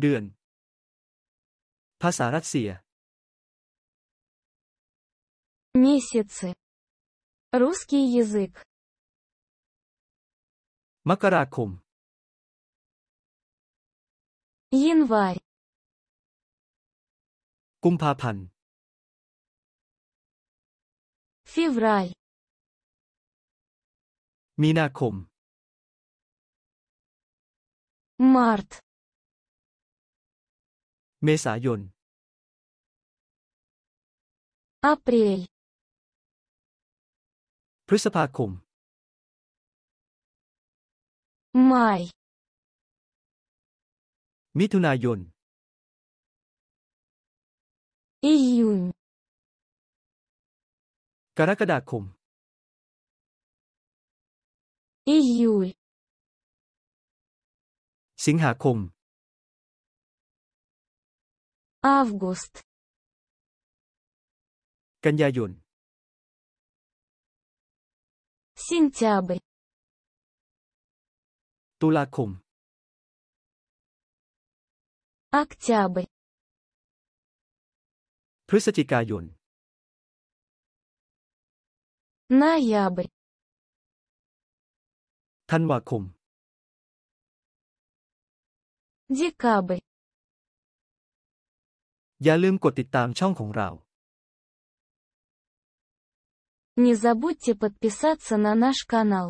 เดือน ภาษารัสเซีย месяцы русский язык มกราคม январь กุมภาพันธ์ февраль มีนาคม март เมษายน เมษายน พฤษภาคมมายมิถุนายน อียุนกรกฎาคมอียุลสิงหาคม Август. Каньяюн. Сентябрь. Тулакум. Октябрь. พฤศจิกายน Ноябрь. ธันวาคม Декабрь. อย่าลืมกดติดตามช่องของเรา Не забудьте подписаться на наш канал.